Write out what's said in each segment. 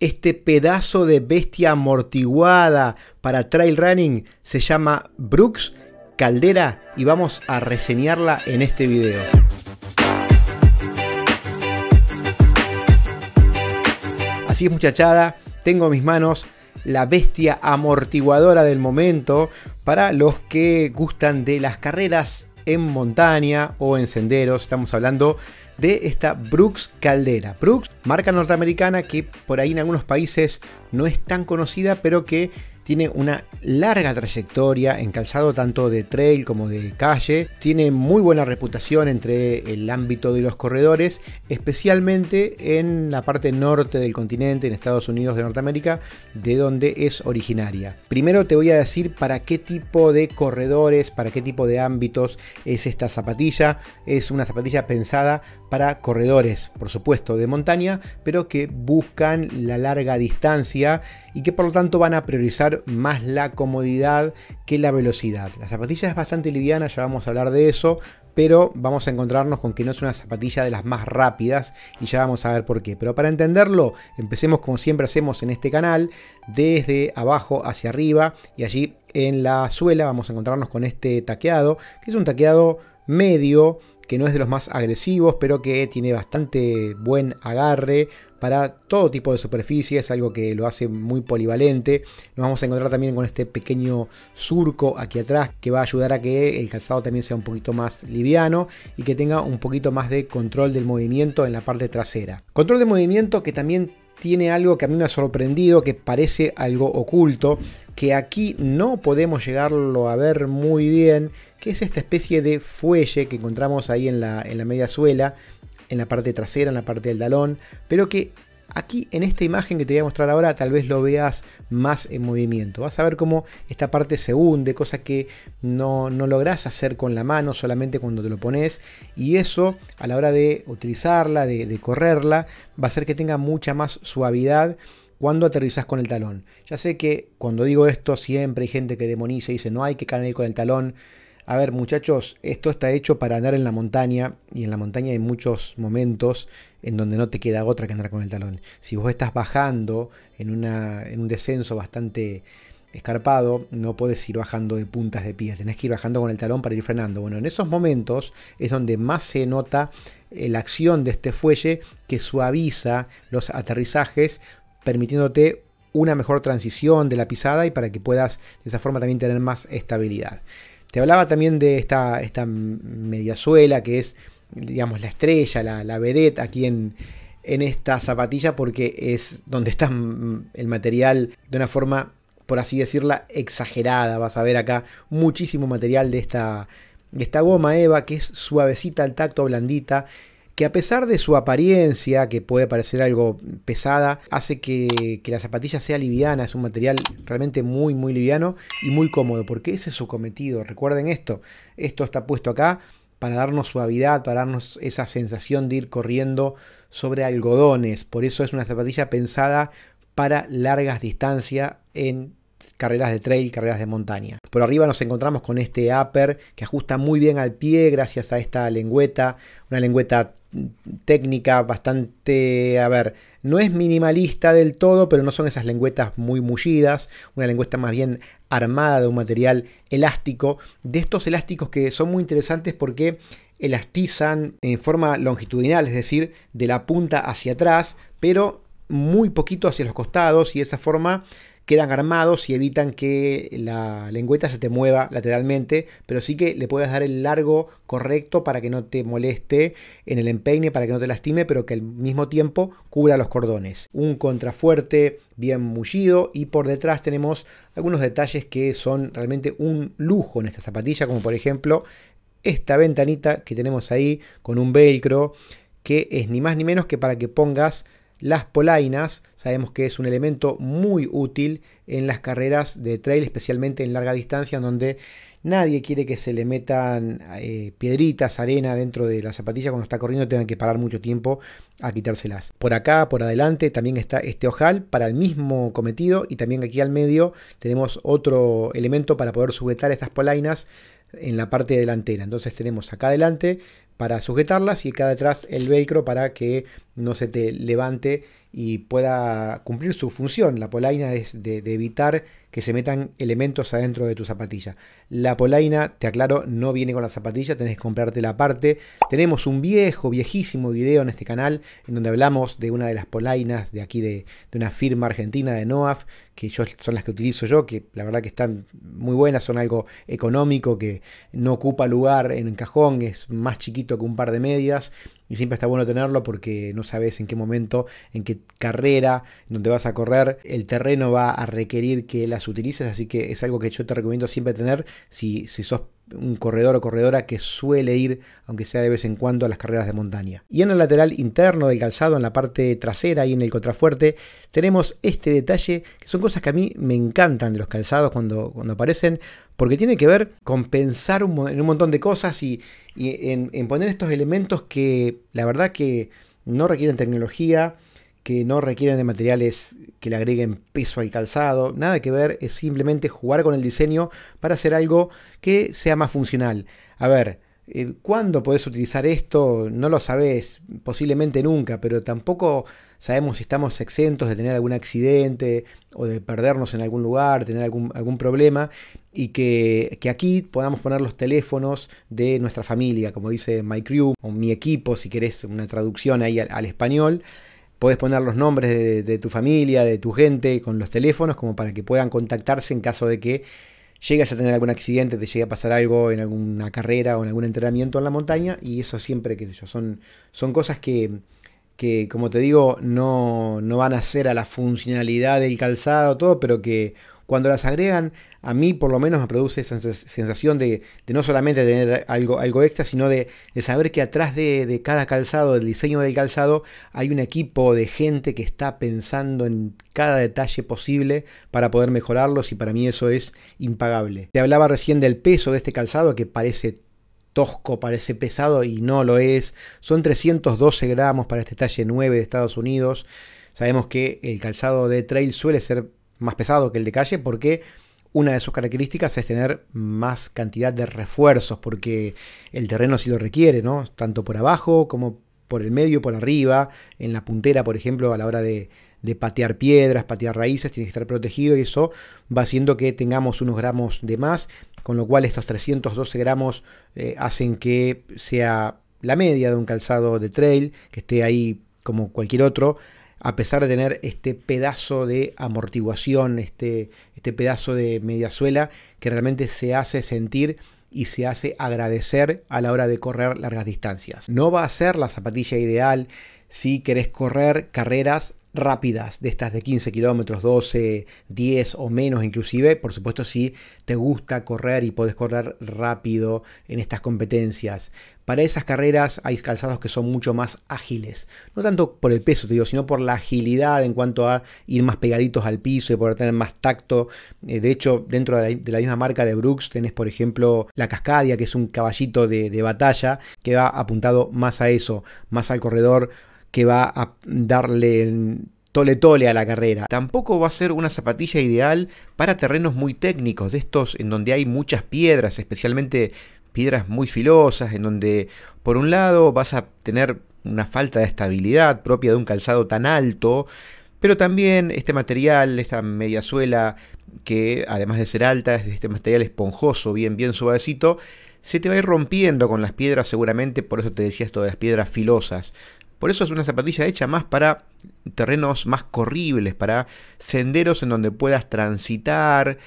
Este pedazo de bestia amortiguada para trail running se llama Brooks Caldera y vamos a reseñarla en este video. Así es muchachada, tengo en mis manos la bestia amortiguadora del momento para los que gustan de las carreras en montaña o en senderos. Estamos hablando de esta Brooks Caldera. Brooks, marca norteamericana que por ahí en algunos países no es tan conocida, pero que tiene una larga trayectoria en calzado tanto de trail como de calle, tiene muy buena reputación entre el ámbito de los corredores, especialmente en la parte norte del continente, en Estados Unidos de Norteamérica, de donde es originaria. Primero te voy a decir para qué tipo de corredores, para qué tipo de ámbitos es esta zapatilla. Es una zapatilla pensada para corredores, por supuesto, de montaña, pero que buscan la larga distancia y que por lo tanto van a priorizar más la comodidad que la velocidad. La zapatilla es bastante liviana, ya vamos a hablar de eso, pero vamos a encontrarnos con que no es una zapatilla de las más rápidas y ya vamos a ver por qué. Pero para entenderlo, empecemos como siempre hacemos en este canal, desde abajo hacia arriba y allí en la suela vamos a encontrarnos con este taqueado, que es un taqueado medio que no es de los más agresivos, pero que tiene bastante buen agarre para todo tipo de superficies, algo que lo hace muy polivalente. Nos vamos a encontrar también con este pequeño surco aquí atrás que va a ayudar a que el calzado también sea un poquito más liviano y que tenga un poquito más de control del movimiento en la parte trasera. Control de movimiento que también tiene algo que a mí me ha sorprendido, que parece algo oculto, que aquí no podemos llegarlo a ver muy bien, que es esta especie de fuelle que encontramos ahí en la, en la media suela, en la parte trasera, en la parte del talón, pero que Aquí en esta imagen que te voy a mostrar ahora tal vez lo veas más en movimiento. Vas a ver cómo esta parte se hunde, cosa que no, no lográs hacer con la mano solamente cuando te lo pones. Y eso a la hora de utilizarla, de, correrla, va a hacer que tenga mucha más suavidad cuando aterrizas con el talón. Ya sé que cuando digo esto siempre hay gente que demoniza y dice no hay que caer con el talón. A ver, muchachos, esto está hecho para andar en la montaña y en la montaña hay muchos momentos en donde no te queda otra que andar con el talón. Si vos estás bajando en, una, en un descenso bastante escarpado, no puedes ir bajando de puntas de pies, tenés que ir bajando con el talón para ir frenando. Bueno, en esos momentos es donde más se nota eh, la acción de este fuelle que suaviza los aterrizajes, permitiéndote una mejor transición de la pisada y para que puedas de esa forma también tener más estabilidad. Te hablaba también de esta, esta mediazuela que es, digamos, la estrella, la, la vedette aquí en, en esta zapatilla porque es donde está el material de una forma, por así decirla, exagerada. Vas a ver acá muchísimo material de esta, de esta goma Eva que es suavecita al tacto, blandita que a pesar de su apariencia, que puede parecer algo pesada, hace que, la zapatilla sea liviana, es un material realmente muy, muy liviano y muy cómodo, porque ese es su cometido. Recuerden esto, esto está puesto acá para darnos suavidad, para darnos esa sensación de ir corriendo sobre algodones. Por eso es una zapatilla pensada para largas distancias en carreras de trail, carreras de montaña. Por arriba nos encontramos con este upper que ajusta muy bien al pie gracias a esta lengüeta, una lengüeta técnica bastante, a ver, no es minimalista del todo, pero no son esas lengüetas muy mullidas, una lengüeta más bien armada de un material elástico, de estos elásticos que son muy interesantes porque elastizan en forma longitudinal, es decir, de la punta hacia atrás, pero muy poquito hacia los costados y de esa forma quedan armados y evitan que la lengüeta se te mueva lateralmente, pero sí que le puedes dar el largo correcto para que no te moleste en el empeine, para que no te lastime, pero que al mismo tiempo cubra los cordones. Un contrafuerte bien mullido y por detrás tenemos algunos detalles que son realmente un lujo en esta zapatilla, como por ejemplo esta ventanita que tenemos ahí con un velcro que es ni más ni menos que para que pongas las polainas sabemos que es un elemento muy útil en las carreras de trail, especialmente en larga distancia, donde nadie quiere que se le metan eh, piedritas, arena dentro de la zapatilla cuando está corriendo, tengan que parar mucho tiempo a quitárselas. Por acá, por adelante, también está este ojal para el mismo cometido y también aquí al medio tenemos otro elemento para poder sujetar estas polainas en la parte delantera. Entonces tenemos acá adelante para sujetarlas y cada detrás el velcro para que no se te levante y pueda cumplir su función. La polaina es de, evitar que se metan elementos adentro de tu zapatilla. La polaina, te aclaro, no viene con la zapatilla, tenés que comprarte la parte. Tenemos un viejo, viejísimo video en este canal en donde hablamos de una de las polainas de aquí de, de una firma argentina de NOAF, que yo, son las que utilizo yo, que la verdad que están muy buenas, son algo económico, que no ocupa lugar en un cajón, es más chiquito que un par de medias. Y siempre está bueno tenerlo porque no sabes en qué momento, en qué carrera, donde vas a correr, el terreno va a requerir que las utilices. Así que es algo que yo te recomiendo siempre tener si, si sos un corredor o corredora que suele ir, aunque sea de vez en cuando, a las carreras de montaña. Y en el lateral interno del calzado, en la parte trasera y en el contrafuerte, tenemos este detalle, que son cosas que a mí me encantan de los calzados cuando, cuando aparecen, porque tiene que ver con pensar en un montón de cosas y, en, en poner estos elementos que la verdad que no requieren tecnología, que no requieren de materiales que le agreguen peso al calzado, nada que ver, es simplemente jugar con el diseño para hacer algo que sea más funcional. A ver, eh, ¿cuándo podés utilizar esto? No lo sabés, posiblemente nunca, pero tampoco sabemos si estamos exentos de tener algún accidente o de perdernos en algún lugar, tener algún, problema, y que, aquí podamos poner los teléfonos de nuestra familia, como dice My Crew, o mi equipo, si querés una traducción ahí al español, Podés poner los nombres de, tu familia, de tu gente, con los teléfonos, como para que puedan contactarse en caso de que llegues a tener algún accidente, te llegue a pasar algo en alguna carrera o en algún entrenamiento en la montaña. Y eso siempre, que yo, son, son cosas que, que, como te digo, no, no van a ser a la funcionalidad del calzado, todo, pero que cuando las agregan a mí por lo menos me produce esa sensación de, no solamente tener algo, algo extra, sino de, saber que atrás de, cada calzado, del diseño del calzado, hay un equipo de gente que está pensando en cada detalle posible para poder mejorarlos y para mí eso es impagable. Te hablaba recién del peso de este calzado que parece tosco, parece pesado y no lo es. Son 312 gramos para este talle 9 de Estados Unidos. Sabemos que el calzado de trail suele ser más pesado que el de calle porque una de sus características es tener más cantidad de refuerzos, porque el terreno sí lo requiere, ¿no? Tanto por abajo como por el medio, por arriba, en la puntera, por ejemplo, a la hora de, patear piedras, patear raíces, tiene que estar protegido y eso va haciendo que tengamos unos gramos de más, con lo cual estos 312 gramos eh, hacen que sea la media de un calzado de trail, que esté ahí como cualquier otro, a pesar de tener este pedazo de amortiguación, este, este pedazo de mediazuela que realmente se hace sentir y se hace agradecer a la hora de correr largas distancias. No va a ser la zapatilla ideal si querés correr carreras rápidas, de estas de 15 kilómetros, 12, 10 o menos inclusive. Por supuesto, si te gusta correr y podés correr rápido en estas competencias. Para esas carreras hay calzados que son mucho más ágiles. No tanto por el peso, te digo, sino por la agilidad en cuanto a ir más pegaditos al piso y poder tener más tacto. Eh, de hecho, dentro de la, misma marca de Brooks tenés, por ejemplo, la Cascadia, que es un caballito de, de batalla que va apuntado más a eso, más al corredor que va a darle tole tole a la carrera. Tampoco va a ser una zapatilla ideal para terrenos muy técnicos, de estos en donde hay muchas piedras, especialmente piedras muy filosas, en donde por un lado vas a tener una falta de estabilidad propia de un calzado tan alto, pero también este material, esta media que además de ser alta, es este material esponjoso, bien, bien suavecito, se te va a ir rompiendo con las piedras seguramente, por eso te decía esto de las piedras filosas. Por eso es una zapatilla hecha más para terrenos más corribles, para senderos en donde puedas transitar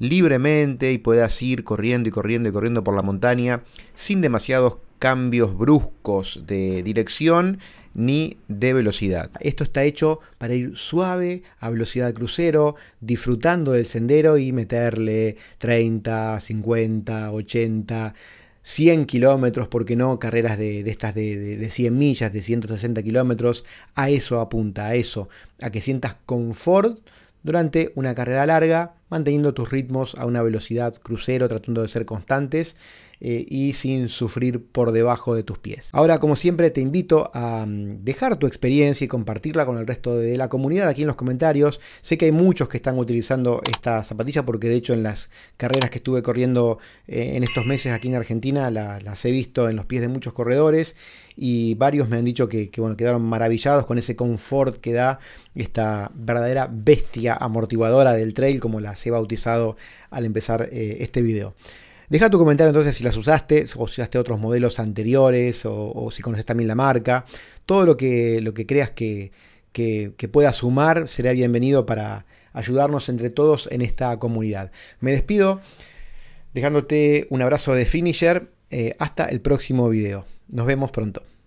libremente y puedas ir corriendo y corriendo y corriendo por la montaña sin demasiados cambios bruscos de dirección ni de velocidad. Esto está hecho para ir suave, a velocidad crucero, disfrutando del sendero y meterle 30, 50, 80 100 kilómetros, ¿por qué no? Carreras de, estas de, de, de, 100 millas, de 160 kilómetros. A eso apunta, a eso, a que sientas confort durante una carrera larga manteniendo tus ritmos a una velocidad crucero, tratando de ser constantes eh, y sin sufrir por debajo de tus pies. Ahora, como siempre, te invito a mm, dejar tu experiencia y compartirla con el resto de la comunidad aquí en los comentarios. Sé que hay muchos que están utilizando esta zapatilla porque de hecho en las carreras que estuve corriendo eh, en estos meses aquí en Argentina las he visto en los pies de muchos corredores y varios me han dicho que, bueno, quedaron maravillados con ese confort que da esta verdadera bestia amortiguadora del trail como las ha bautizado al empezar eh, este video. Deja tu comentario entonces si las usaste, o si usaste otros modelos anteriores, o, si conoces también la marca. Todo lo que, lo que creas que, pueda sumar será bienvenido para ayudarnos entre todos en esta comunidad. Me despido dejándote un abrazo de finisher. Eh, hasta el próximo video. Nos vemos pronto.